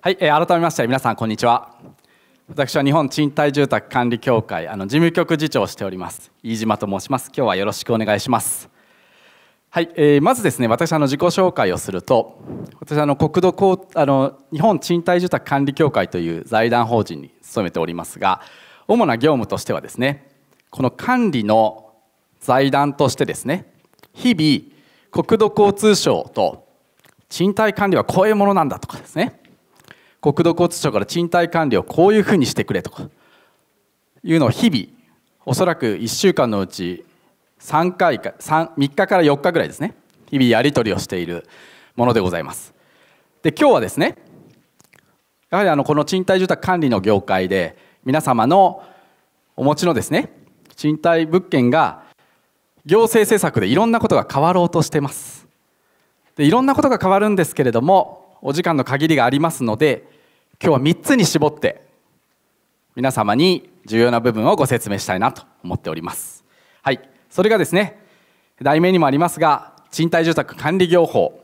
はい、えー、改めまして皆さんこんにちは私は日本賃貸住宅管理協会あの事務局次長をしております飯島と申します今日はよろしくお願いしますはい、えー、まずですね私あの自己紹介をすると私あの国土交あの日本賃貸住宅管理協会という財団法人に勤めておりますが主な業務としてはですねこの管理の財団としてですね日々国土交通省と賃貸管理はこういうものなんだとかですね国土交通省から賃貸管理をこういうふうにしてくれとかいうのを日々おそらく1週間のうち3回か 3, 3日から4日ぐらいですね日々やり取りをしているものでございますで今日はですねやはりあのこの賃貸住宅管理の業界で皆様のお持ちのですね賃貸物件が行政政策でいろんなことが変わろうとしてますでいろんなことが変わるんですけれどもお時間の限りがありますので今日は3つに絞って皆様に重要な部分をご説明したいなと思っております。はい、それがですね題名にもありますが賃貸住宅管理業法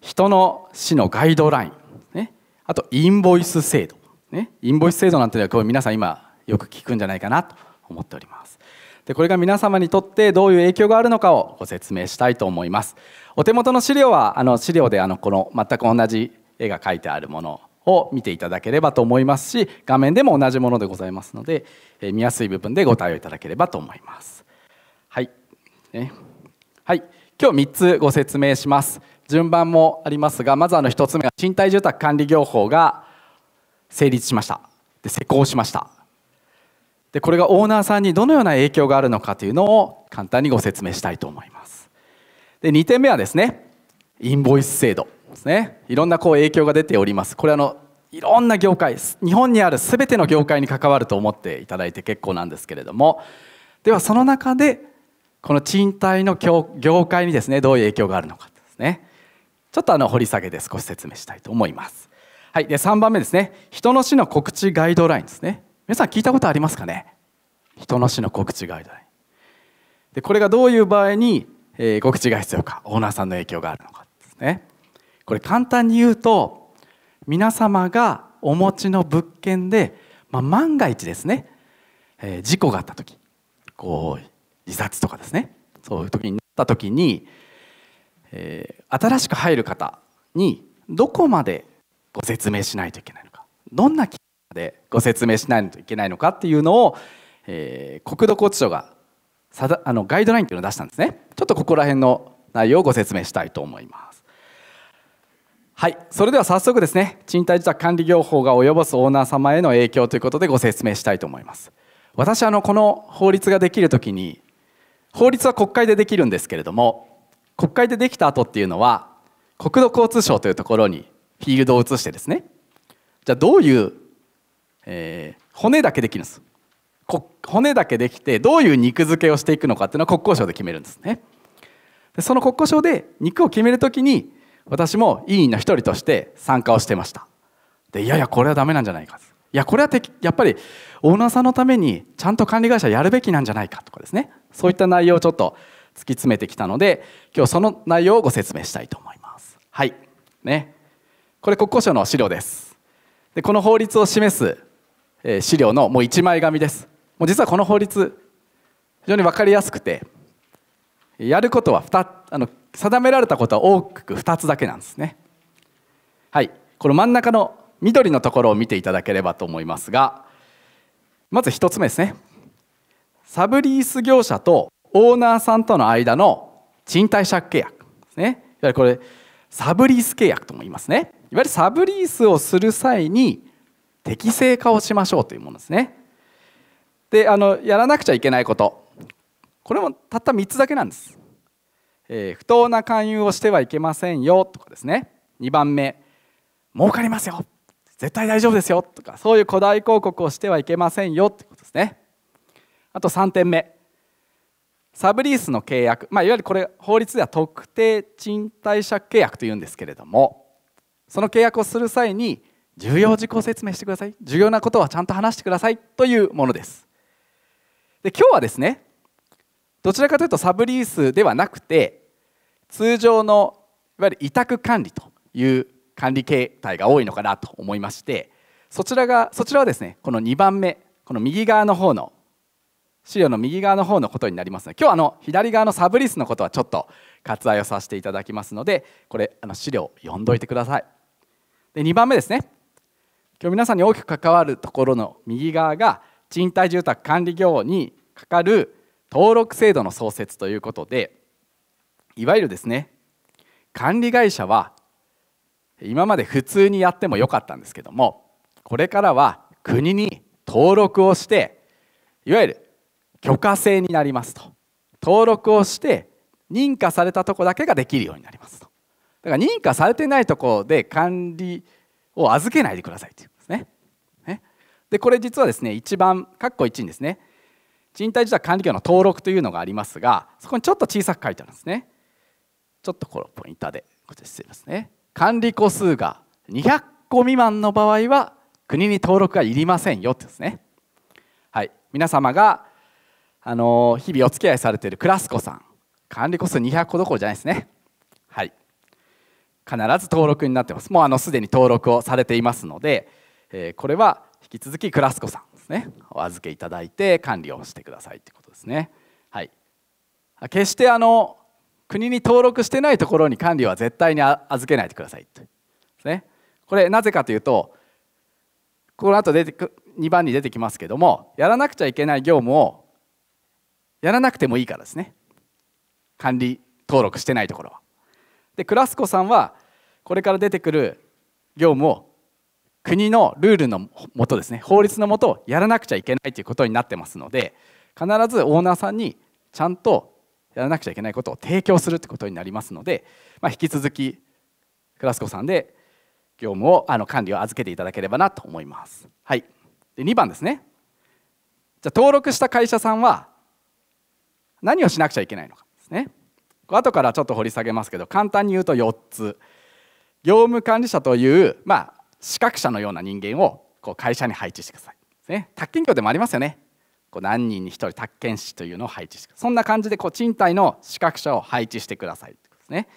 人の死のガイドライン、ね、あとインボイス制度、ね、インボイス制度なんていうのは皆さん今よく聞くんじゃないかなと思っております。でこれが皆様にとってどういう影響があるのかをご説明したいと思いますお手元の資料はあの資料であのこの全く同じ絵が描いてあるものを見ていただければと思いますし画面でも同じものでございますので、え見やすい部分でご対応いただければと思いますはい、ね、はい今日3つご説明します順番もありますがまずあの1つ目は賃貸住宅管理業法が成立しましたで施行しましたでこれがオーナーさんにどのような影響があるのかというのを簡単にご説明したいと思いますで2点目はですねインボイス制度ですねいろんなこう影響が出ておりますこれあのいろんな業界日本にある全ての業界に関わると思っていただいて結構なんですけれどもではその中でこの賃貸の業界にですねどういう影響があるのかですねちょっとあの掘り下げで少し説明したいと思います。はい、で3番目ですね人の死の告知ガイドラインですね皆さん聞いたことありますかね人の死の告知がイるでこれがどういう場合に、えー、告知が必要かオーナーさんの影響があるのかですねこれ簡単に言うと皆様がお持ちの物件で、まあ、万が一ですね、えー、事故があった時こう自殺とかですねそういう時になった時に、えー、新しく入る方にどこまでご説明しないといけないのかどんな機会でご説明しないといけないのかっていうのをえー、国土交通省があのガイドラインというのを出したんですねちょっとここら辺の内容をご説明したいと思いますはいそれでは早速ですね賃貸住宅管理業法が及ぼすオーナー様への影響ということでご説明したいと思います私あのこの法律ができる時に法律は国会でできるんですけれども国会でできた後っていうのは国土交通省というところにフィールドを移してですねじゃあどういう、えー、骨だけできるんです骨だけできてどういう肉付けをしていくのかっていうのは国交省で決めるんですねでその国交省で肉を決めるときに私も委員の一人として参加をしてましたでいやいやこれはダメなんじゃないかいやこれはやっぱりオーナーさんのためにちゃんと管理会社やるべきなんじゃないかとかですねそういった内容をちょっと突き詰めてきたので今日その内容をご説明したいと思いますはいねこれ国交省の資料ですでこの法律を示す資料のもう一枚紙ですもう実はこの法律非常に分かりやすくてやることは2あの定められたことは大きく2つだけなんですねはいこの真ん中の緑のところを見ていただければと思いますがまず1つ目ですねサブリース業者とオーナーさんとの間の賃貸借契約ですねいわゆるこれサブリース契約とも言いますねいわゆるサブリースをする際に適正化をしましょうというものですねであのやらなくちゃいけないことこれもたった3つだけなんです、えー、不当な勧誘をしてはいけませんよとかですね2番目儲かりますよ絶対大丈夫ですよとかそういう古代広告をしてはいけませんよってことですねあと3点目サブリースの契約、まあ、いわゆるこれ法律では特定賃貸借契約というんですけれどもその契約をする際に重要事項説明してください重要なことはちゃんと話してくださいというものですで今日はですねどちらかというとサブリースではなくて通常のいわゆる委託管理という管理形態が多いのかなと思いましてそちらがそちらはですねこの2番目この右側の方の資料の右側の方のことになりますの今日あの左側のサブリースのことはちょっと割愛をさせていただきますのでこれあの資料を読んどいてください。で2番目ですね今日皆さんに大きく関わるところの右側が賃貸住宅管理業にかかる登録制度の創設ということでいわゆるですね管理会社は今まで普通にやってもよかったんですけどもこれからは国に登録をしていわゆる許可制になりますと登録をして認可されたとこだけができるようになりますとだから認可されてないとこで管理を預けないでくださいというでこれ実はですね一番括弧1にですね賃貸住宅管理業の登録というのがありますがそこにちょっと小さく書いてあるんですねちょっとこのポインターでこちら失礼ますね管理個数が200個未満の場合は国に登録がいりませんよってですねはい皆様があの日々お付き合いされているクラスコさん管理個数200個どころじゃないですねはい必ず登録になってますもうあのすでに登録をされていますので、えー、これは引き続きクラスコさんですねお預けいただいて管理をしてくださいということですね。はい、決してあの国に登録してないところに管理は絶対に預けないでくださいとね。これなぜかというとこの後出てく2番に出てきますけどもやらなくちゃいけない業務をやらなくてもいいからですね管理登録してないところは。でクラスコさんはこれから出てくる業務を国のルールのもとですね法律のもとやらなくちゃいけないということになってますので必ずオーナーさんにちゃんとやらなくちゃいけないことを提供するってことになりますので、まあ、引き続きクラスコさんで業務をあの管理を預けていただければなと思います。はい、で2番ですねじゃ登録した会社さんは何をしなくちゃいけないのかですね後からちょっと掘り下げますけど簡単に言うと4つ業務管理者という、まあ、資格者のような人間をこう会社に配置してください。ね、宅建業でもありますよね。こう何人に1人宅建士というのを配置してそんな感じでこう賃貸の資格者を配置してくださいっですね。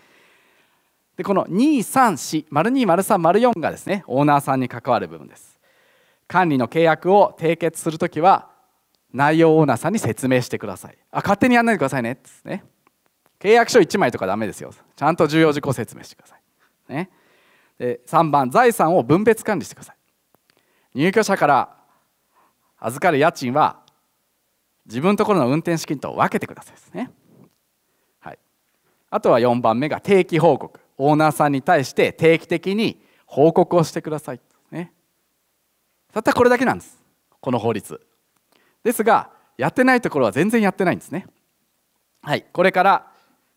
でこの2 3 4 0 2 3丸4がですねオーナーさんに関わる部分です。管理の契約を締結するときは内容オーナーさんに説明してください。あ勝手にやらないでくださいねですね。契約書1枚とかだめですよ。ちゃんと重要事項説明してください。ね。3番財産を分別管理してください入居者から預かる家賃は自分のところの運転資金と分けてくださいですね、はい、あとは4番目が定期報告オーナーさんに対して定期的に報告をしてください、ね、たったこれだけなんですこの法律ですがやってないところは全然やってないんですねはいこれから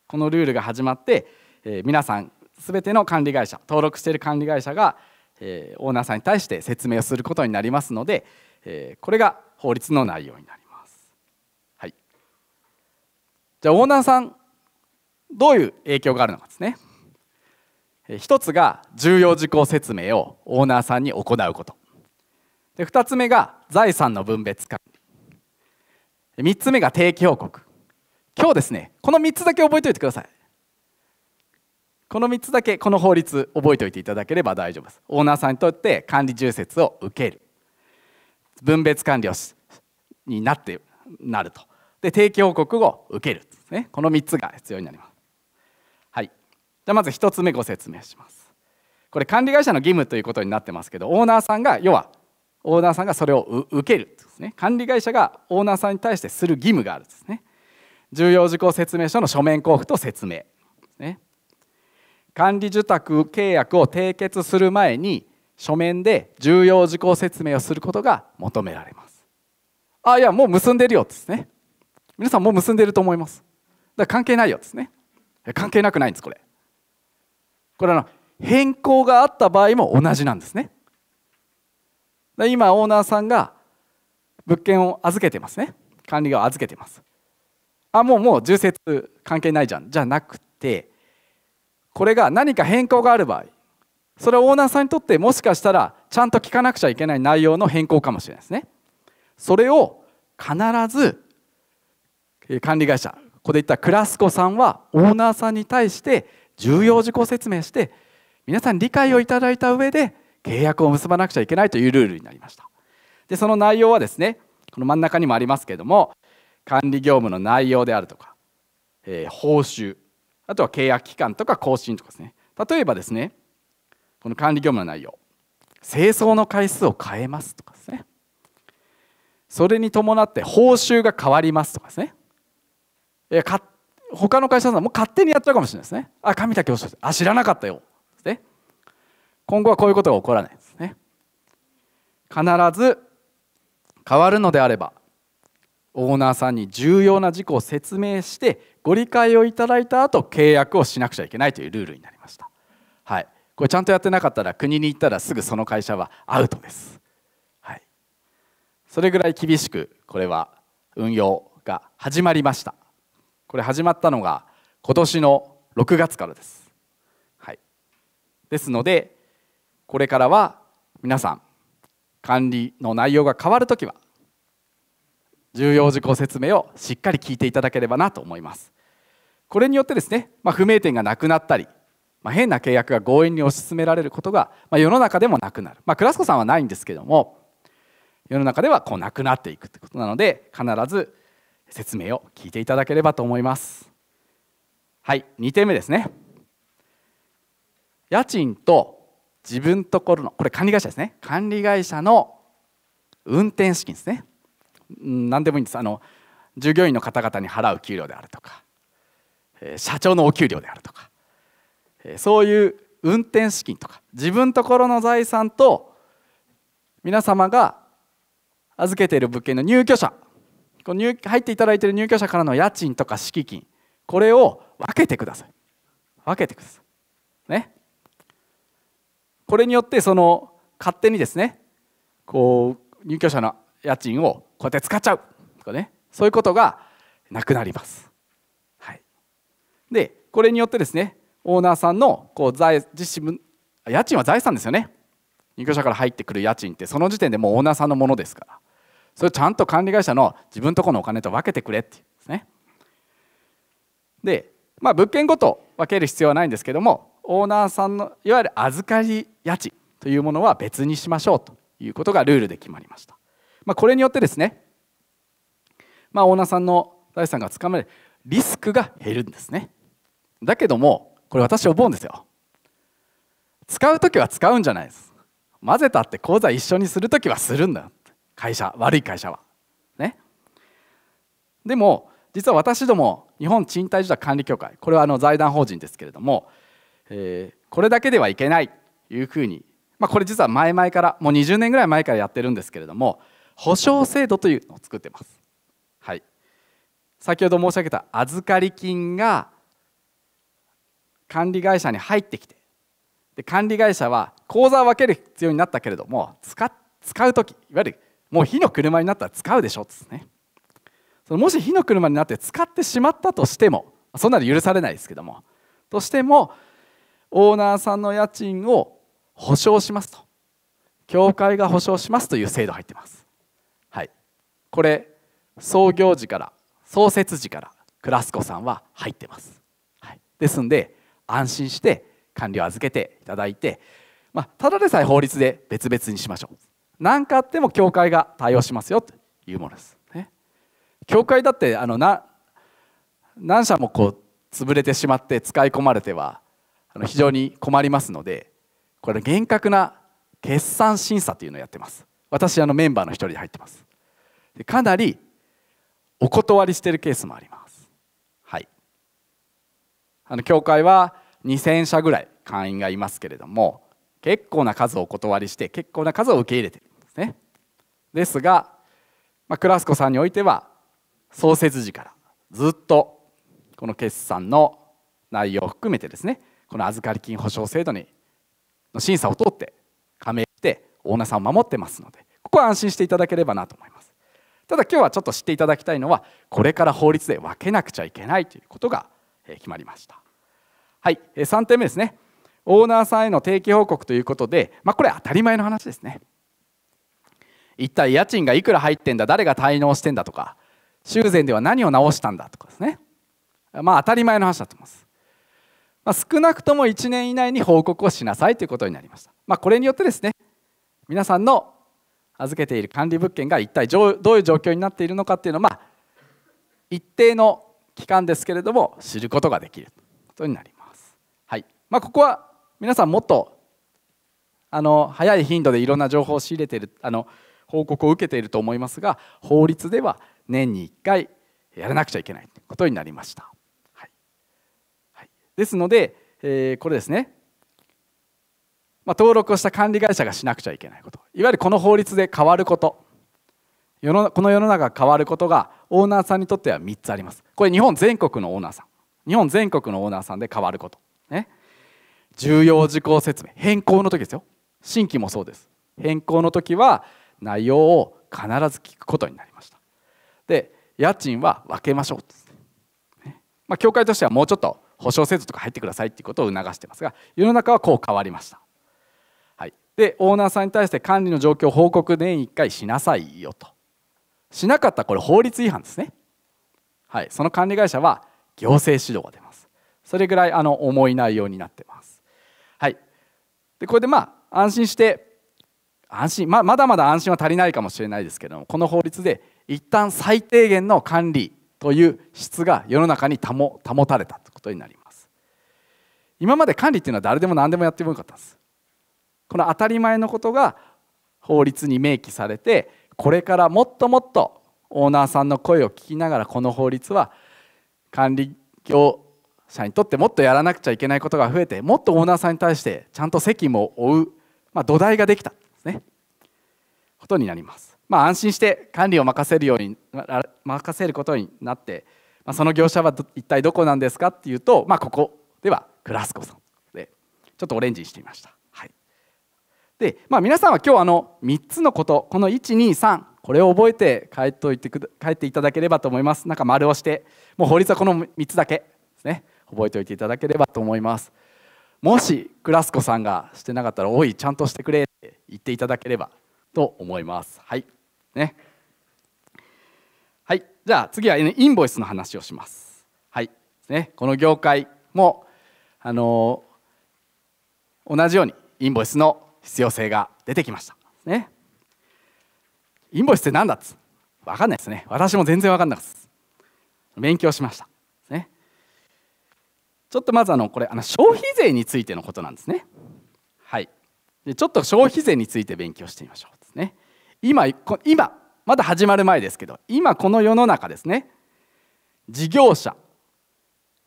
このルールが始まって、えー、皆さんべての管理会社登録している管理会社が、えー、オーナーさんに対して説明をすることになりますので、えー、これが法律の内容になります。はい、じゃあオーナーさんどういう影響があるのかですね。一つが重要事項説明をオーナーさんに行うことで2つ目が財産の分別管理3つ目が定期報告今日ですねこの3つだけ覚えておいてくださいこの3つだけこの法律覚えておいていただければ大丈夫ですオーナーさんにとって管理重説を受ける分別管理をになってなるとで定期報告を受ける、ね、この3つが必要になりますはいじゃあまず1つ目ご説明しますこれ管理会社の義務ということになってますけどオーナーさんが要はオーナーさんがそれを受けるです、ね、管理会社がオーナーさんに対してする義務があるんですね重要事項説明書の書面交付と説明ね管理受託契約を締結する前に書面で重要事項説明をすることが求められますあいやもう結んでるよですね皆さんもう結んでると思いますだから関係ないよですね関係なくないんですこれこれあの変更があった場合も同じなんですね今オーナーさんが物件を預けてますね管理が預けてますあもうもう重説関係ないじゃんじゃなくてこれが何か変更がある場合それはオーナーさんにとってもしかしたらちゃんと聞かなくちゃいけない内容の変更かもしれないですねそれを必ず管理会社ここで言ったクラスコさんはオーナーさんに対して重要事項説明して皆さん理解をいただいた上で契約を結ばなくちゃいけないというルールになりましたでその内容はですねこの真ん中にもありますけども管理業務の内容であるとか、えー、報酬あとは契約期間とか更新とかですね例えばですねこの管理業務の内容清掃の回数を変えますとかですねそれに伴って報酬が変わりますとかですねか他の会社さんも勝手にやっちゃうかもしれないですねあ神田教授あ知らなかったよですね今後はこういうことが起こらないですね必ず変わるのであればオーナーさんに重要な事項を説明してご理解をいただいた後契約をしなくちゃいけないというルールになりました、はい、これちゃんとやってなかったら国に行ったらすぐその会社はアウトです、はい、それぐらい厳しくこれは運用が始まりましたこれ始まったのが今年の6月からです、はい、ですのでこれからは皆さん管理の内容が変わるときは重要事項説明をしっかり聞いていただければなと思いますこれによってですね、まあ、不明点がなくなったり、まあ、変な契約が強引に推し進められることが、まあ、世の中でもなくなる、まあ、クラスコさんはないんですけども世の中ではこうなくなっていくということなので必ず説明を聞いていただければと思いますはい2点目ですね家賃と自分ところのこれ管理会社ですね管理会社の運転資金ですね何でもいいんですあの従業員の方々に払う給料であるとか社長のお給料であるとかそういう運転資金とか自分ところの財産と皆様が預けている物件の入居者こ入入っていただいている入居者からの家賃とか敷金これを分けてください分けてくださいねこれによってその勝手にですねこう入居者の家賃をこうやって使っちゃうとかねそういうことがなくなります。はい、でこれによってですねオーナーさんのこう財自身家賃は財産ですよね入居者から入ってくる家賃ってその時点でもうオーナーさんのものですからそれちゃんと管理会社の自分とこのお金と分けてくれっていうんですね。で、まあ、物件ごと分ける必要はないんですけどもオーナーさんのいわゆる預かり家賃というものは別にしましょうということがルールで決まりました。まあ、これによってですね、まあ、オーナーさんの財産がつかまれリスクが減るんですねだけどもこれ私思うんですよ使う時は使うんじゃないです混ぜたって口座一緒にする時はするんだ会社悪い会社はねでも実は私ども日本賃貸住宅管理協会これはあの財団法人ですけれども、えー、これだけではいけないというふうに、まあ、これ実は前々からもう20年ぐらい前からやってるんですけれども保証制度というのを作ってます。はい、先ほど申し上げた預かり金が管理会社に入ってきてで管理会社は口座を分ける必要になったけれども使使う時いわゆるもう火の車になったら使うでしょですねそのもし火の車になって使ってしまったとしてもそんなの許されないですけどもとしてもオーナーさんの家賃を保証しますと協会が保証しますという制度入ってますこれ創業時から創設時からクラスコさんは入ってます、はい、ですんで安心して管理を預けていただいて、まあ、ただでさえ法律で別々にしましょう何かあっても教会が対応しますよというものです、ね、教会だってあのな何社もこう潰れてしまって使い込まれてはあの非常に困りますのでこれ厳格な決算審査というのをやってます私あのメンバーの一人で入ってますかなりお断りしてるケースもありますはいあの教会は2000社ぐらい会員がいますけれども結構な数をお断りして結構な数を受け入れてるんですねですが、まあ、クラスコさんにおいては創設時からずっとこの決算の内容を含めてですねこの預かり金保証制度にの審査を通って加盟してオーナーさんを守ってますのでここは安心していただければなと思いますただ今日はちょっと知っていただきたいのはこれから法律で分けなくちゃいけないということが決まりましたはい3点目ですねオーナーさんへの定期報告ということで、まあ、これ当たり前の話ですね一体家賃がいくら入ってんだ誰が滞納してんだとか修繕では何を直したんだとかですねまあ当たり前の話だと思います、まあ、少なくとも1年以内に報告をしなさいということになりました、まあ、これによってですね皆さんの預けている管理物件が一体どういう状況になっているのかっていうのは、まあ、一定の期間ですけれども知ることができるということになります。はいまあ、ここは皆さんもっとあの早い頻度でいろんな情報を仕入れているあの報告を受けていると思いますが法律では年に1回やらなくちゃいけないということになりました。はいはい、ですので、えー、これですねまあ、登録をした管理会社がしなくちゃいけないこといわゆるこの法律で変わること世のこの世の中が変わることがオーナーさんにとっては3つありますこれ日本全国のオーナーさん日本全国のオーナーさんで変わること、ね、重要事項説明変更の時ですよ新規もそうです変更の時は内容を必ず聞くことになりましたで家賃は分けましょうと、ねまあ、教会としてはもうちょっと保証制度とか入ってくださいっていうことを促してますが世の中はこう変わりましたでオーナーさんに対して管理の状況を報告年1回しなさいよとしなかったらこれ法律違反ですねはいその管理会社は行政指導が出ますそれぐらいあの重い内容になってますはいでこれでまあ安心して安心ままだまだ安心は足りないかもしれないですけどもこの法律で一旦最低限の管理という質が世の中に保保たれたということになります今まで管理っていうのは誰でも何でもやってもよかったんですこの当たり前のことが法律に明記されてこれからもっともっとオーナーさんの声を聞きながらこの法律は管理業者にとってもっとやらなくちゃいけないことが増えてもっとオーナーさんに対してちゃんと責務を負う、まあ、土台ができたですねことになります。まあ、安心して管理を任せるように任せることになって、まあ、その業者は一体どこなんですかっていうと、まあ、ここではクラスコさんでちょっとオレンジにしてみました。で、まあ、皆さんは今日あの3つのことこの123これを覚えて帰っておいてく帰っていただければと思いますなんか丸をしてもう法律はこの3つだけですね覚えておいていただければと思いますもしクラスコさんがしてなかったら「おいちゃんとしてくれ」って言っていただければと思いますはいねはいじゃあ次はインボイスの話をしますはいねこの業界もあのー、同じようにインボイスの必要性が出てきましたねインボイスって何だっつ分かんないですね私も全然分かんないです勉強しましたねちょっとまずあのこれあの消費税についてのことなんですねはいでちょっと消費税について勉強してみましょうですね今今まだ始まる前ですけど今この世の中ですね事業者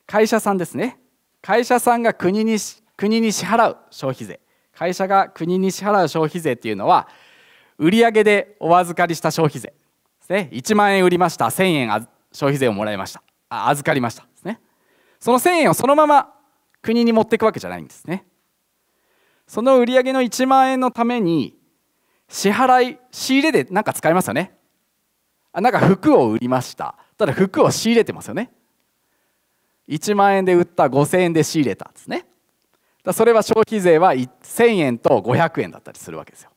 会社さんですね会社さんが国に国に支払う消費税会社が国に支払う消費税っていうのは売上でお預かりした消費税ですね1万円売りました1000円消費税をもらいましたあ預かりましたですねその1000円をそのまま国に持っていくわけじゃないんですねその売上の1万円のために支払い仕入れで何か使いますよねあなんか服を売りましたただ服を仕入れてますよね1万円で売った5000円で仕入れたですねだそれは消費税は1000円と500円だったりするわけですよ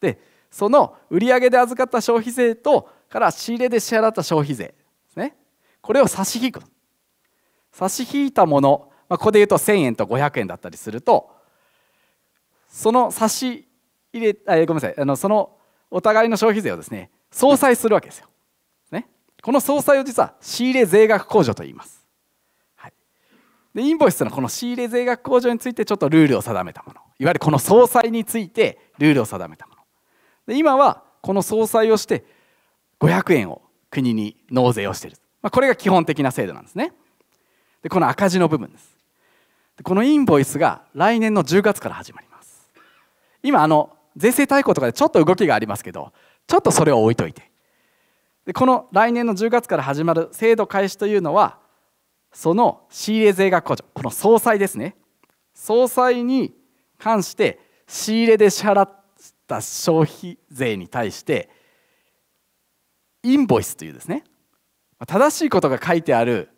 でその売上で預かった消費税とから仕入れで支払った消費税ですねこれを差し引く差し引いたもの、まあ、ここで言うと1000円と500円だったりするとその差し入れあごめんなさいあのそのお互いの消費税をですね相殺するわけですよ、ね、この相殺を実は仕入れ税額控除と言いますでインボイスのこの仕入れ税額控除についてちょっとルールを定めたものいわゆるこの総裁についてルールを定めたもので今はこの総裁をして500円を国に納税をしている、まあ、これが基本的な制度なんですねでこの赤字の部分ですでこのインボイスが来年の10月から始まります今あの税制大綱とかでちょっと動きがありますけどちょっとそれを置いといてでこの来年の10月から始まる制度開始というのはその仕入れ税額控除この総裁ですね総裁に関して仕入れで支払った消費税に対してインボイスというですね正しいことが書いてある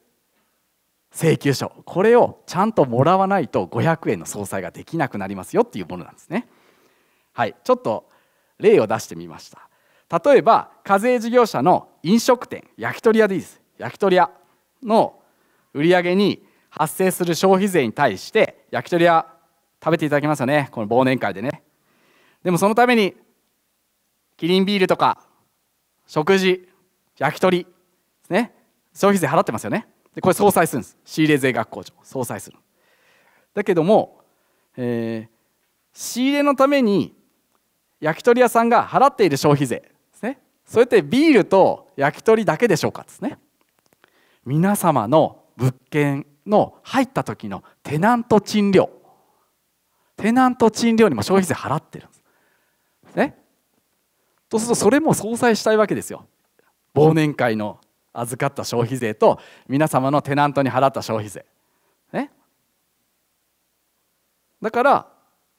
請求書これをちゃんともらわないと500円の総裁ができなくなりますよっていうものなんですね。はい、ちょっと例を出してみました。例えば課税事業者の飲食店焼き鳥屋でいいです焼き鳥屋の売上に発生する消費税に対して焼き鳥屋食べていただきますよねこの忘年会でねでもそのためにキリンビールとか食事焼き鳥ですね消費税払ってますよねでこれ相殺するんです仕入れ税額控除相殺するだけども、えー、仕入れのために焼き鳥屋さんが払っている消費税ですねそれってビールと焼き鳥だけでしょうかですね皆様の物件の入った時のテナント賃料テナント賃料にも消費税払ってるんです。ね、とするとそれも相殺したいわけですよ忘年会の預かった消費税と皆様のテナントに払った消費税。ね、だから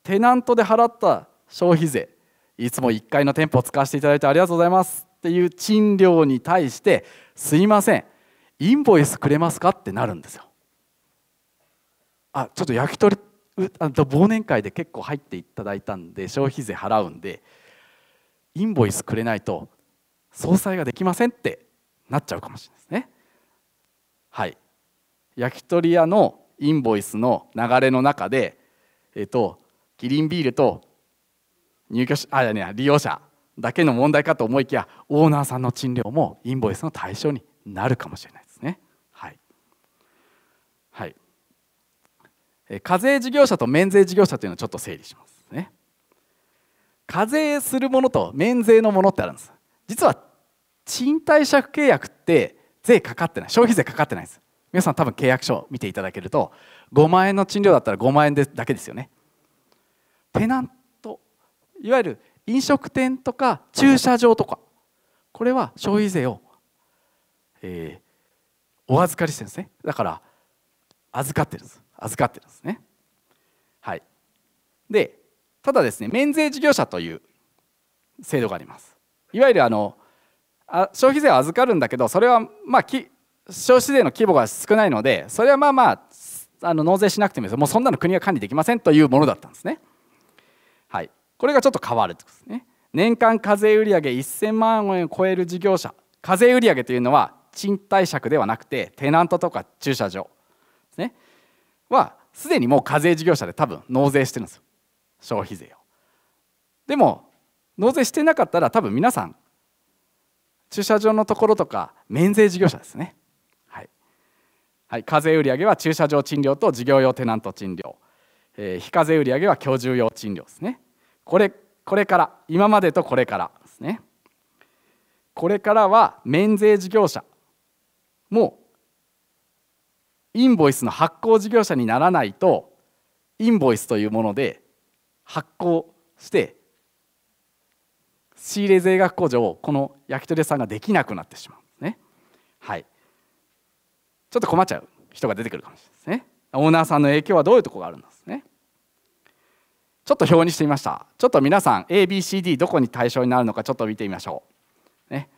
テナントで払った消費税いつも1階の店舗を使わせていただいてありがとうございますっていう賃料に対してすいませんインボイスくれますかってなるんですよあちょっと焼き鳥あ忘年会で結構入っていただいたんで消費税払うんでインボイスくれないと総裁ができませんってなっちゃうかもしれないですねはい焼き鳥屋のインボイスの流れの中でえっ、とキリンビールと入居者あいやね利用者だけの問題かと思いきやオーナーさんの賃料もインボイスの対象になるかもしれない課税事業者と免税事業者というのをちょっと整理しますね課税するものと免税のものってあるんです実は賃貸借契約って税かかってない消費税かかってないです皆さん多分契約書を見ていただけると5万円の賃料だったら5万円でだけですよねテナントいわゆる飲食店とか駐車場とかこれは消費税を、えー、お預かりしてるんですねだから預かってるんです預かってるんですね。はい、でただですね免税事業者という制度があります。いわゆるあのあ消費税を預かるんだけどそれはまあき消費税の規模が少ないのでそれはまあまああの納税しなくてもいいですもうそんなの国が管理できませんというものだったんですね。はい、これがちょっと変わることですね。年間課税売上1000万円を超える事業者課税売上というのは賃貸借ではなくてテナントとか駐車場はすでにもう課税事業者で多分納税してるんですよ消費税を。でも納税してなかったら多分皆さん駐車場のところとか免税事業者ですね。はい、はい、課税売上は駐車場賃料と事業用テナント賃料、えー、非課税売上は居住用賃料ですね。これこれから今までとこれからですね。これからは免税事業者もインボイスの発行事業者にならないとインボイスというもので発行して仕入れ税額控除をこの焼き鳥屋さんができなくなってしまうんですね。はい、ちょっと困っちゃう人が出てくるかもしれないですね。オーナーさんの影響はどういうとこがあるんですね。ちょっと表にしてみました。ちょっと皆さん ABCD どこに対象になるのかちょっと見てみましょう。ね、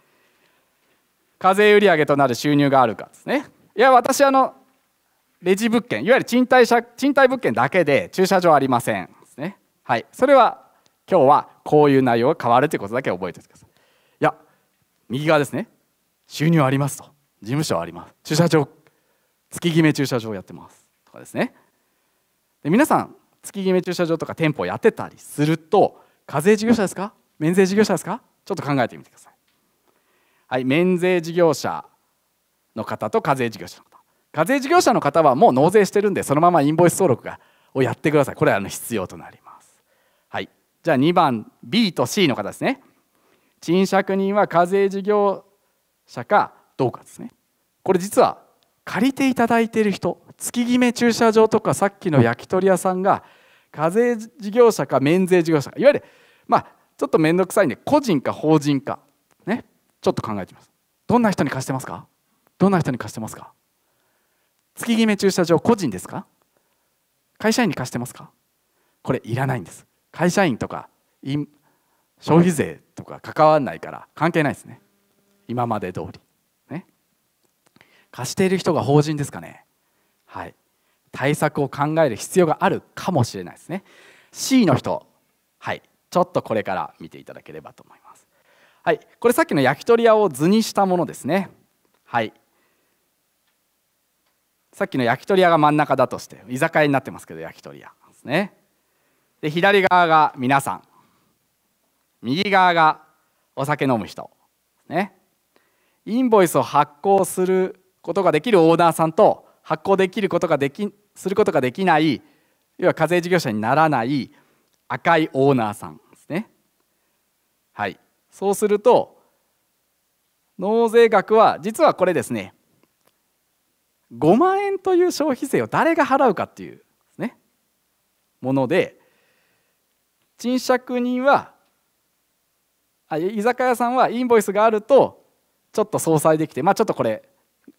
課税売上となる収入があるかですね。いや私あのレジ物件いわゆる賃貸賃貸物件だけで駐車場ありませんねはいそれは今日はこういう内容が変わるということだけ覚えておいてくださいいや右側ですね収入ありますと事務所あります駐車場月決め駐車場やってますとかですねで皆さん月決め駐車場とか店舗やってたりすると課税事業者ですか免税事業者ですかちょっと考えてみてくださいはい免税事業者の方と課税事業者の方課税事業者の方はもう納税してるんでそのままインボイス登録がをやってくださいこれは必要となりますはいじゃあ2番 B と C の方ですね賃借人は課税事業者かどうかですねこれ実は借りていただいている人月決め駐車場とかさっきの焼き鳥屋さんが課税事業者か免税事業者かいわゆるまあちょっと面倒くさいんで個人か法人かねちょっと考えてみますどんな人に貸してますかどんな人に貸してますか月決め駐車場個人ですか会社員に貸してますかこれいらないんです会社員とか消費税とか関わらないから関係ないですね今まで通りね貸している人が法人ですかねはい対策を考える必要があるかもしれないですね C の人はいちょっとこれから見ていただければと思いますはいこれさっきの焼き鳥屋を図にしたものですねはいさっきの焼き鳥屋が真ん中だとして居酒屋になってますけど焼き鳥屋ですねで左側が皆さん右側がお酒飲む人ねインボイスを発行することができるオーナーさんと発行できることができすることができない要は課税事業者にならない赤いオーナーさんですねはいそうすると納税額は実はこれですね5万円という消費税を誰が払うかっていうねもので賃借人はあ居酒屋さんはインボイスがあるとちょっと相殺できてまあちょっとこれ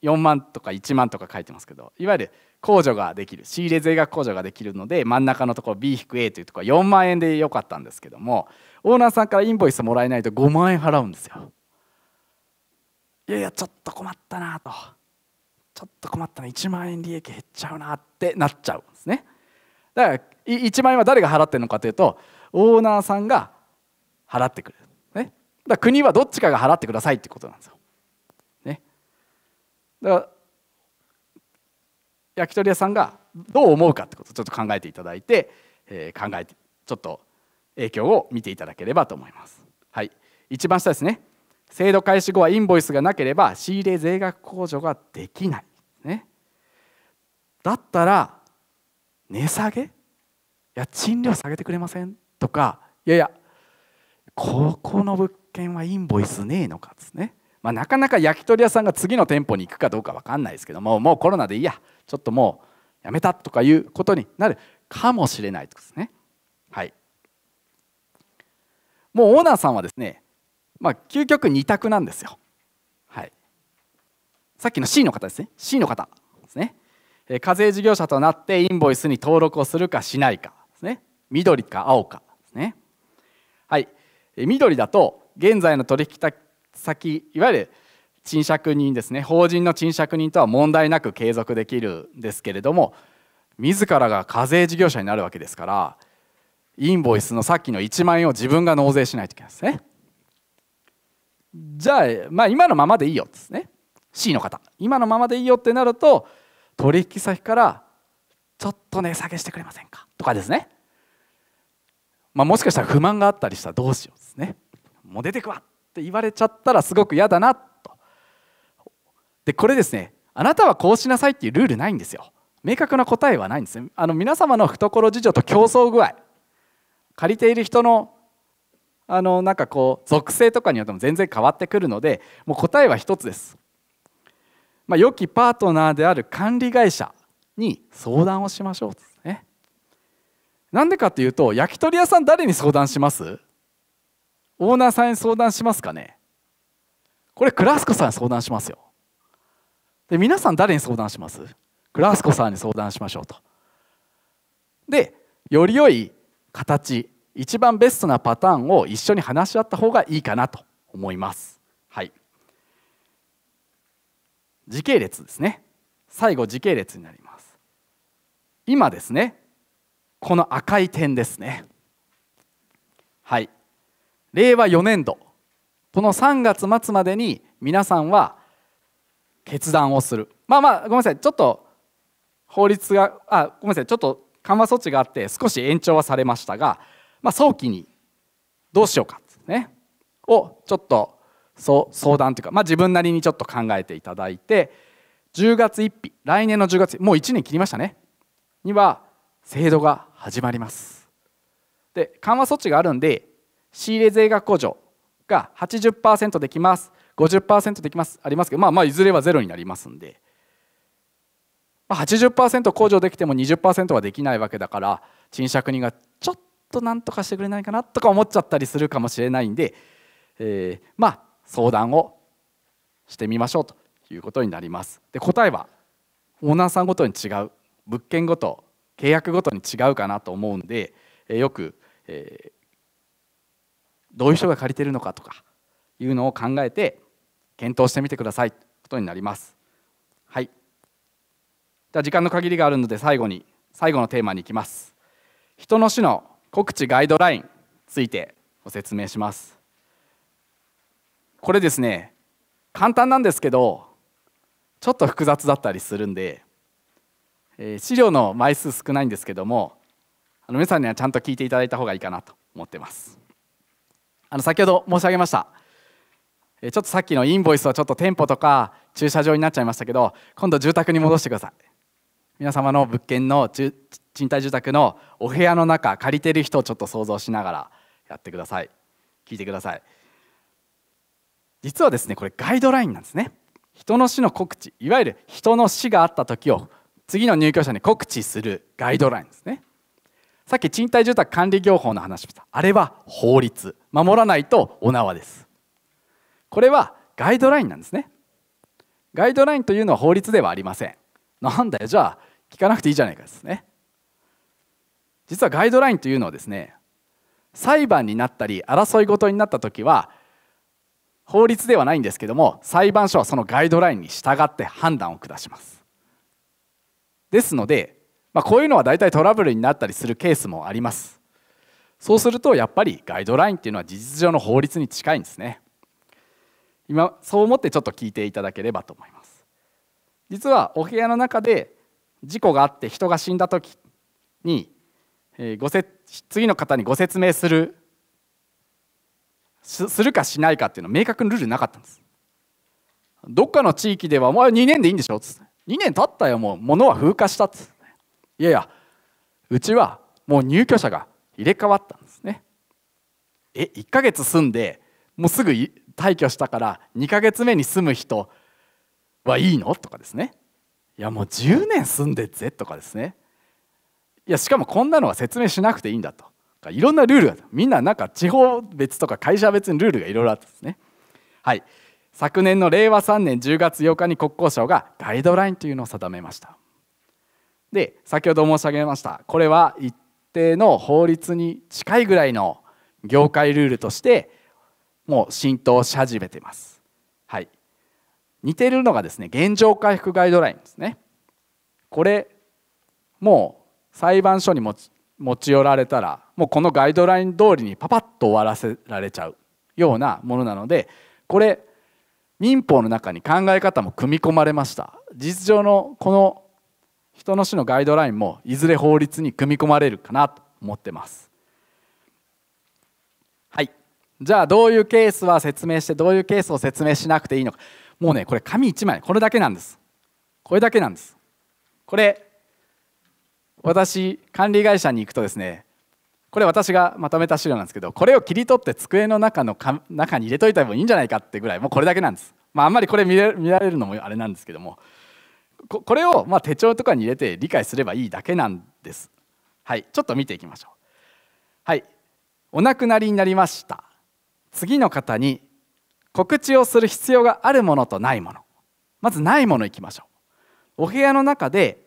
4万とか1万とか書いてますけどいわゆる控除ができる仕入れ税額控除ができるので真ん中のところ B-A というところは4万円でよかったんですけどもオーナーさんからインボイスもらえないと5万円払うんですよ。いやいやちょっと困ったなと。ちょっと困ったな1万円利益減っちゃうなってなっちゃうんですねだから1万円は誰が払ってるのかというとオーナーさんが払ってくる、ね、だ国はどっちかが払ってくださいってことなんですよ、ね、だから焼き鳥屋さんがどう思うかってことをちょっと考えていただいて、えー、考えてちょっと影響を見ていただければと思います。はい、一番下ですね制度開始後はインボイスがなければ仕入れ税額控除ができない、ね、だったら値下げいや賃料下げてくれませんとかいやいやここの物件はインボイスねえのかですね、まあ、なかなか焼き鳥屋さんが次の店舗に行くかどうか分かんないですけどももうコロナでいいやちょっともうやめたとかいうことになるかもしれないですねはいもうオーナーさんはですねまあ、究極2択なんですよ、はい、さっきの C の方ですね C の方ですね、えー、課税事業者となってインボイスに登録をするかしないかですね緑か青かですねはい、えー、緑だと現在の取引先いわゆる賃借人ですね法人の賃借人とは問題なく継続できるんですけれども自らが課税事業者になるわけですからインボイスのさっきの1万円を自分が納税しないといけないですねじゃあまあ今のままでいいよですね C の方今のままでいいよってなると取引先からちょっと値下げしてくれませんかとかですね、まあ、もしかしたら不満があったりしたらどうしようですねもう出てくわって言われちゃったらすごく嫌だなとでこれですねあなたはこうしなさいっていうルールないんですよ明確な答えはないんですねあの皆様の懐事情と競争具合借りている人のあのなんかこう属性とかによっても全然変わってくるのでもう答えは一つです、まあ、良きパートナーである管理会社に相談をしましょうですねなんでかっていうと焼き鳥屋さん誰に相談しますオーナーさんに相談しますかねこれクラスコさんに相談しますよで皆さん誰に相談しますクラスコさんに相談しましょうとでより良い形一番ベストなパターンを一緒に話し合った方がいいかなと思います。はい、時系列ですね最後時系列になります今ですねこの赤い点ですねはい令和4年度この3月末までに皆さんは決断をするまあまあごめんなさいちょっと法律があごめんなさいちょっと緩和措置があって少し延長はされましたがまあ、早期にどうしようかねをちょっと相談というか、まあ、自分なりにちょっと考えていただいて10月1日来年の10月もう1年切りましたねには制度が始まりますで緩和措置があるんで仕入れ税額控除が80%できます50%できますありますけど、まあ、まあいずれはゼロになりますんで、まあ80、控除できても20%はできないわけだから賃借人がちょっと何とかしてくれないかなとか思っちゃったりするかもしれないんで、えー、まあ相談をしてみましょうということになります。で答えはオーナーさんごとに違う物件ごと契約ごとに違うかなと思うんで、えー、よく、えー、どういう人が借りてるのかとかいうのを考えて検討してみてくださいということになります。はい、じゃ時間の限りがあるので最後に最後のテーマに行きます。人の死の告知ガイドラインについてご説明しますこれですね簡単なんですけどちょっと複雑だったりするんで、えー、資料の枚数少ないんですけどもあの皆さんにはちゃんと聞いていただいた方がいいかなと思ってますあの先ほど申し上げましたちょっとさっきのインボイスはちょっと店舗とか駐車場になっちゃいましたけど今度住宅に戻してください皆様の物件の賃貸住宅のお部屋の中借りてる人をちょっと想像しながらやってください聞いてください実はですねこれガイドラインなんですね人の死の告知いわゆる人の死があった時を次の入居者に告知するガイドラインですねさっき賃貸住宅管理業法の話したあれは法律守らないとお縄ですこれはガイドラインなんですねガイドラインというのは法律ではありませんなんだよじゃあ聞かなくていいじゃないかですね実はガイドラインというのはですね裁判になったり争い事になった時は法律ではないんですけども裁判所はそのガイドラインに従って判断を下しますですので、まあ、こういうのは大体トラブルになったりするケースもありますそうするとやっぱりガイドラインっていうのは事実上の法律に近いんですね今そう思ってちょっと聞いていただければと思います実はお部屋の中で事故があって人が死んだ時に、えごせ次の方にご説明するするかしないかっていうのは明確なルールなかったんですどっかの地域では「お前2年でいいんでしょ」っつって「2年経ったよもう物は風化した」っつって「いやいやうちはもう入居者が入れ替わったんですね」え1ヶ月住んでもうすぐ退去したから2ヶ月目に住む人はいいのとかですねいやもう10年住んでぜとかですねいやしかもこんなのは説明しなくていいんだとかいろんなルールがみんななんか地方別とか会社別にルールがいろいろあったんですねはい昨年の令和3年10月8日に国交省がガイドラインというのを定めましたで先ほど申し上げましたこれは一定の法律に近いぐらいの業界ルールとしてもう浸透し始めていますはい似てるのがですね現状回復ガイドラインですねこれもう裁判所に持ち持ち寄られたらもうこのガイドライン通りにパパッと終わらせられちゃうようなものなのでこれ民法の中に考え方も組み込まれました実情のこの人の死のガイドラインもいずれ法律に組み込まれるかなと思ってますはいじゃあどういうケースは説明してどういうケースを説明しなくていいのかもうねこれ紙1枚これだけなんですこれだけなんですこれ私管理会社に行くとですねこれ私がまとめた資料なんですけどこれを切り取って机の中の中に入れといた方がいいんじゃないかってぐらいもうこれだけなんです、まあ、あんまりこれ見られるのもあれなんですけどもこれをま手帳とかに入れて理解すればいいだけなんですはいちょっと見ていきましょうはいお亡くなりになりました次の方に告知をする必要があるものとないものまずないものいきましょうお部屋の中で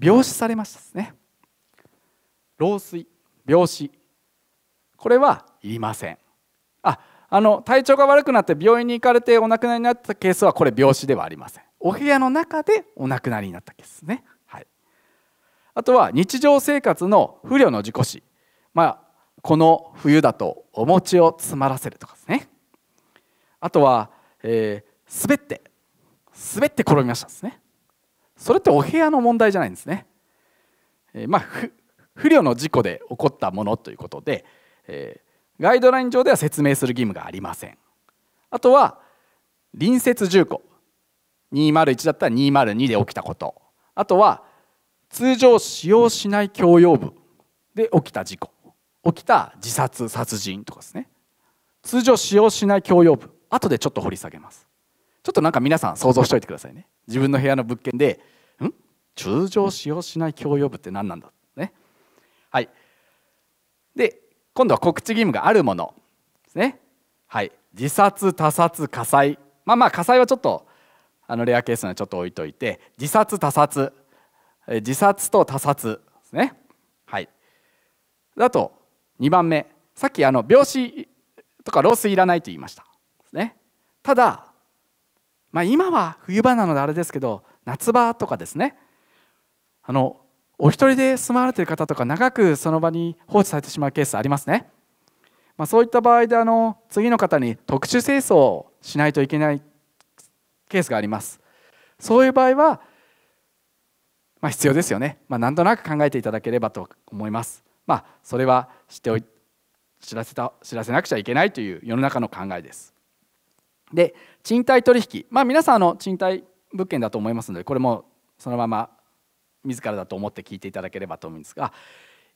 病死されましたですね老衰病死これはいりませんああの体調が悪くなって病院に行かれてお亡くなりになったケースはこれ病死ではありませんお部屋の中でお亡くなりになったケースですね、はい、あとは日常生活の不慮の事故死まあこの冬だとお餅を詰まらせるとかですねあとは、えー、滑って滑って転びましたですねそれってお部屋の問題じゃないんですね、えー、まあ、不慮の事故で起こったものということで、えー、ガイドライン上では説明する義務がありませんあとは隣接住戸201だったら202で起きたことあとは通常使用しない共用部で起きた事故起きた自殺殺人とかですね通常使用しない共用部後でちょっと掘り下げますちょっとなんか皆さん想像しておいてくださいね自分の部屋の物件で「ん通常使用しない共用部って何なんだ」ねはいで今度は告知義務があるものですねはい自殺他殺火災まあまあ火災はちょっとあのレアケースのはちょっと置いといて自殺他殺自殺と他殺ですねはいだと2番目さっきあの病死とか老衰いらないと言いましたねただ、まあ、今は冬場なのであれですけど夏場とかですねあのお一人で住まわれている方とか長くその場に放置されてしまうケースありますね、まあ、そういった場合であの次の方に特殊清掃をしないといけないケースがありますそういう場合は、まあ、必要ですよね、まあ、なんとなく考えていただければと思いますまあそれは知っておい知らせた知らせなくちゃいけないという世の中の考えですで賃貸取引まあ皆さんあの賃貸物件だと思いますのでこれもそのまま自らだと思って聞いていただければと思うんですが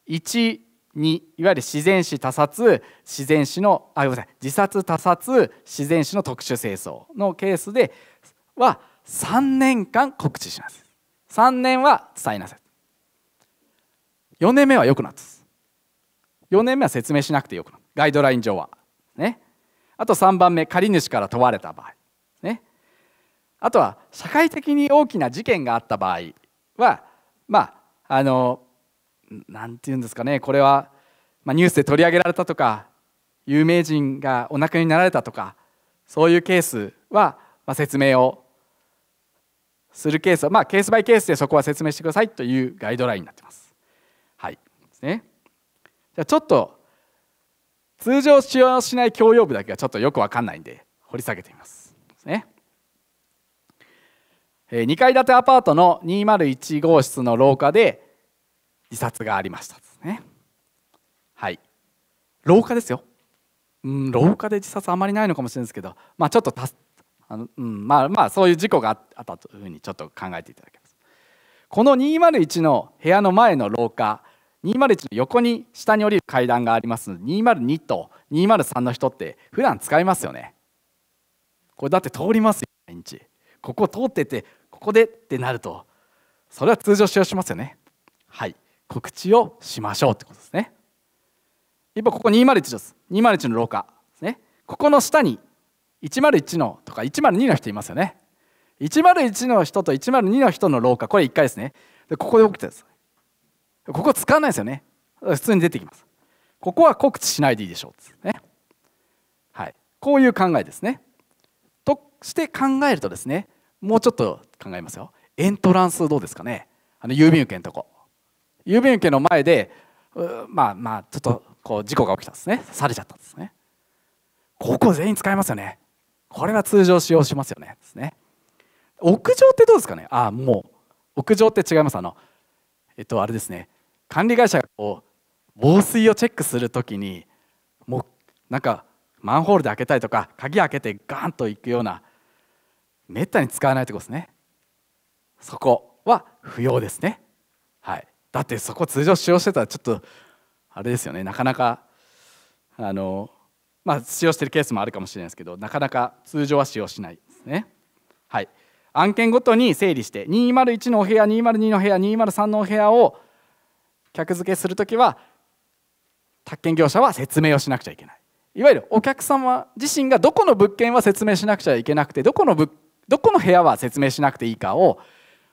12いわゆる自然死他殺自然死のあごめんなさい自殺他殺自然死の特殊清掃のケースでは3年間告知します3年は伝えなさい4年目はよくなって4年目は説明しなくてよくなるガイドライン上はねあと3番目借り主から問われた場合、ね、あとは社会的に大きな事件があった場合はまああの何て言うんですかねこれは、まあ、ニュースで取り上げられたとか有名人がお亡くなりになられたとかそういうケースは、まあ、説明をするケースは、まあ、ケースバイケースでそこは説明してくださいというガイドラインになってます。はいですね、じゃあちょっと通常使用しない共用部だけはちょっとよく分かんないんで掘り下げてみます。ね2階建てアパートの201号室の廊下で自殺がありましたねはい廊下ですよ、うん、廊下で自殺あまりないのかもしれないですけど、まあ、ちょっとたあの、うん、まあまあそういう事故があったというふうにちょっと考えていただけますこの201の部屋の前の廊下201の横に下に降りる階段がありますので202と203の人って普段使いますよねこれだって通りますよ毎日ここ通っててここでってなるとそれは通常使用しますよねはい告知をしましょうってことですね一方ここ201です201の廊下ですねここの下に101のとか102の人いますよね101の人と102の人の廊下これ1回ですねでここで起きてですここ使わないですよね普通に出てきますここは告知しないでいいでしょうねはいこういう考えですねとして考えるとですねもうちょっと考えますよエントランスどうですかねあの郵便受けのとこ郵便受けの前でまあまあちょっとこう事故が起きたんですねされちゃったんですねここ全員使いますよねこれは通常使用しますよねですね屋上ってどうですかねああもう屋上って違いますあのえっとあれですね管理会社がこう防水をチェックする時にもうなんかマンホールで開けたりとか鍵開けてガンと行くようなめったに使わないとこですねそこは不要ですねはいだってそこ通常使用してたらちょっとあれですよねなかなかあのまあ使用してるケースもあるかもしれないですけどなかなか通常は使用しないですねはい案件ごとに整理して201のお部屋202の部屋203のお部屋を客付けする時は宅建業者は説明をしなくちゃいけないいわゆるお客様自身がどこの物件は説明しなくちゃいけなくてどこの物どこの部屋は説明しなくていいかを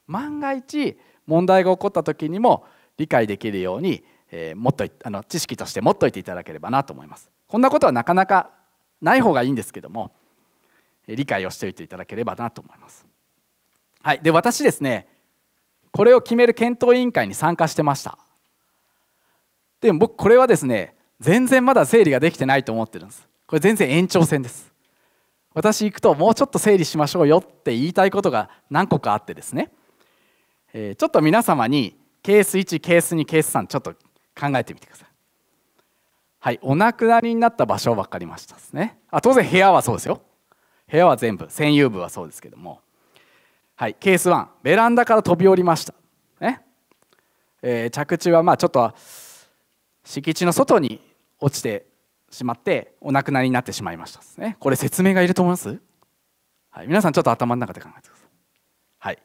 万が一問題が起こった時にも理解できるように、えー、もっとあの知識として持っといていただければなと思います。こんなことはなかなかない方がいいんですけども理解をしておいていただければなと思います。はい、で私ですねこれを決める検討委員会に参加してました。でも僕これはですね全然まだ整理ができてないと思ってるんですこれ全然延長線です私行くともうちょっと整理しましょうよって言いたいことが何個かあってですね、えー、ちょっと皆様にケース1ケース2ケース3ちょっと考えてみてくださいはいお亡くなりになった場所分かりましたですねあ当然部屋はそうですよ部屋は全部占有部はそうですけどもはいケース1ベランダから飛び降りましたね、えー、着地はまあちょっと敷地の外に落ちてしまってお亡くなりになってしまいましたねこれ説明がいると思います、はい、皆さんちょっと頭の中で考えてくださいはい、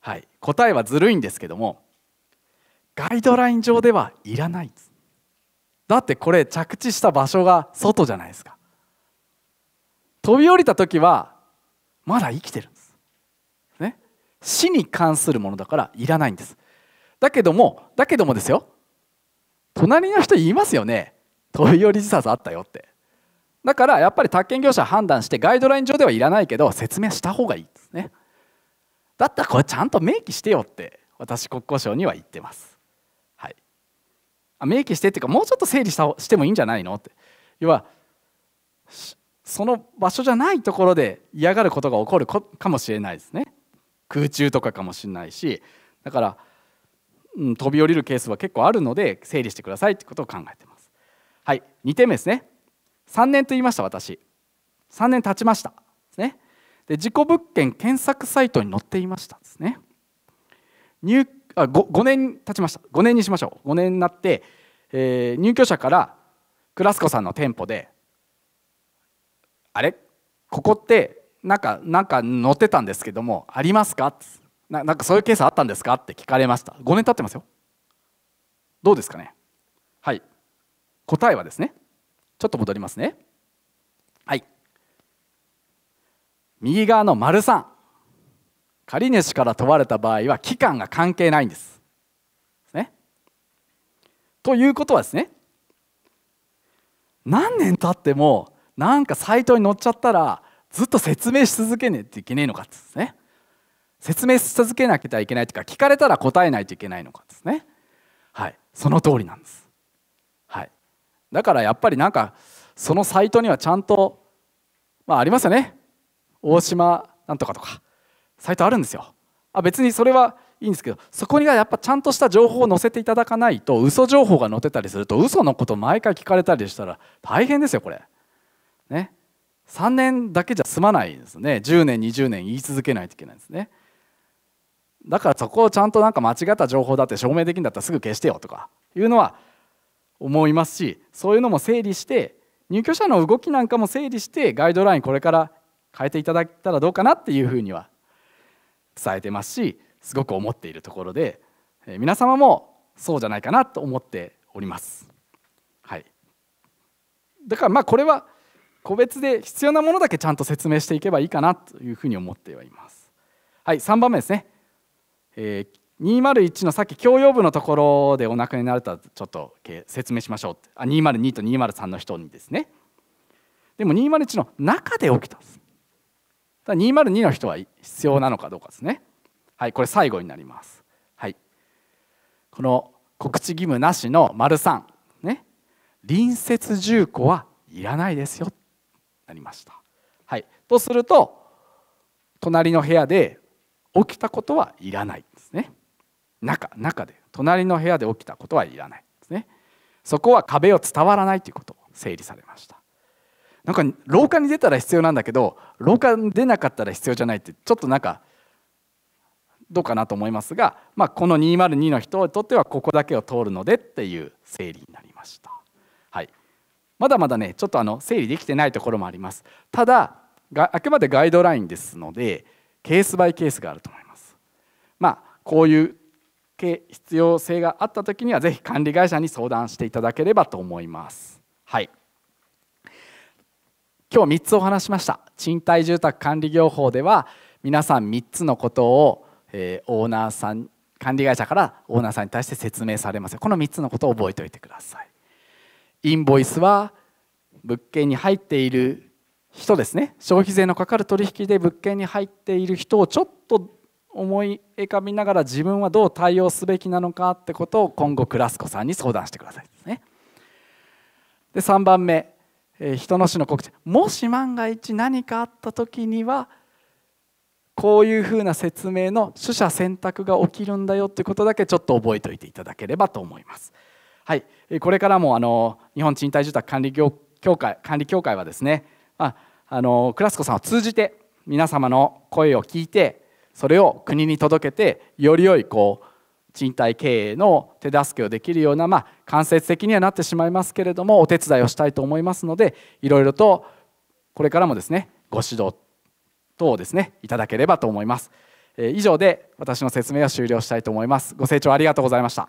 はい、答えはずるいんですけどもガイドライン上ではいらないですだってこれ着地した場所が外じゃないですか飛び降りた時はまだ生きてるんです、ね、死に関するものだからいらないんですだけどもだけどもですよ隣の人言いますよね飛び降り自殺あったよってだからやっぱり宅建業者判断してガイドライン上ではいらないけど説明した方がいいですねだったらこれちゃんと明記してよって私国交省には言ってますはい明記してっていうかもうちょっと整理したしてもいいんじゃないのって要はその場所じゃないところで嫌がることが起こるかもしれないですね空中とかかもしれないしだからうん、飛び降りるケースは結構あるので整理してくださいってことを考えてます。はい、2点目ですね3年と言いました私3年経ちましたですねで事故物件検索サイトに載っていましたですね入あ 5, 5年経ちました5年にしましょう5年になって、えー、入居者からクラスコさんの店舗であれここってなんかなんか載ってたんですけどもありますかななんかそういうケースあったんですかって聞かれました5年経ってますよどうですかねはい答えはですねちょっと戻りますねはい右側の丸3借主から問われた場合は期間が関係ないんです。ね、ということはですね何年経ってもなんかサイトに載っちゃったらずっと説明し続けねえといけねえのかっつですね説明し続けなきゃいけないというか聞かれたら答えないといけないのかですねはいその通りなんですはいだからやっぱりなんかそのサイトにはちゃんとまあありますよね大島なんとかとかサイトあるんですよあ別にそれはいいんですけどそこにはやっぱちゃんとした情報を載せていただかないと嘘情報が載ってたりすると嘘のこと毎回聞かれたりしたら大変ですよこれね3年だけじゃ済まないですね10年20年言い続けないといけないですねだからそこをちゃんとなんか間違った情報だって証明できるんだったらすぐ消してよとかいうのは思いますしそういうのも整理して入居者の動きなんかも整理してガイドラインこれから変えていただけたらどうかなっていうふうには伝えてますしすごく思っているところで皆様もそうじゃないかなと思っております。はい、だからまあこれは個別で必要なものだけちゃんと説明していけばいいかなというふうに思ってはいます。はい、3番目ですねえー、201のさっき教養部のところでお亡くなりになれたちょっと説明しましょうあ202と203の人にですねでも201の中で起きたんですだ202の人は必要なのかどうかですねはいこれ最後になりますはいこの告知義務なしの丸3ね隣接住戸はいらないですよなりましたはいとすると隣の部屋で起きたことはいらないですね中中で隣の部屋で起きたことはいらないですねそこは壁を伝わらないということを整理されましたなんか廊下に出たら必要なんだけど廊下に出なかったら必要じゃないってちょっとなんかどうかなと思いますが、まあ、この202の人にとってはここだけを通るのでっていう整理になりました、はい、まだまだねちょっとあの整理できてないところもありますただあくまでガイドラインですのでケースバイケースがあると思います。まあ、こういう必要性があった時にはぜひ管理会社に相談していただければと思います。はい、今日3つお話しました賃貸住宅管理業法では皆さん3つのことを、えー、オーナーさん管理会社からオーナーさんに対して説明されますこの3つのことを覚えておいてください。インボイスは物件に入っている人ですね消費税のかかる取引で物件に入っている人をちょっと思い浮かびながら自分はどう対応すべきなのかってことを今後クラスコさんに相談してくださいですね。で3番目、えー、人の死の告知もし万が一何かあった時にはこういうふうな説明の取捨選択が起きるんだよってことだけちょっと覚えておいていただければと思います。はい、これからもあの日本賃貸住宅管理業協会管理協会はですねまあ、あのクラスコさんを通じて皆様の声を聞いてそれを国に届けてより良いこう賃貸経営の手助けをできるような、まあ、間接的にはなってしまいますけれどもお手伝いをしたいと思いますのでいろいろとこれからもですねご指導等をですねいただければと思います、えー、以上で私の説明を終了したいと思いますご清聴ありがとうございました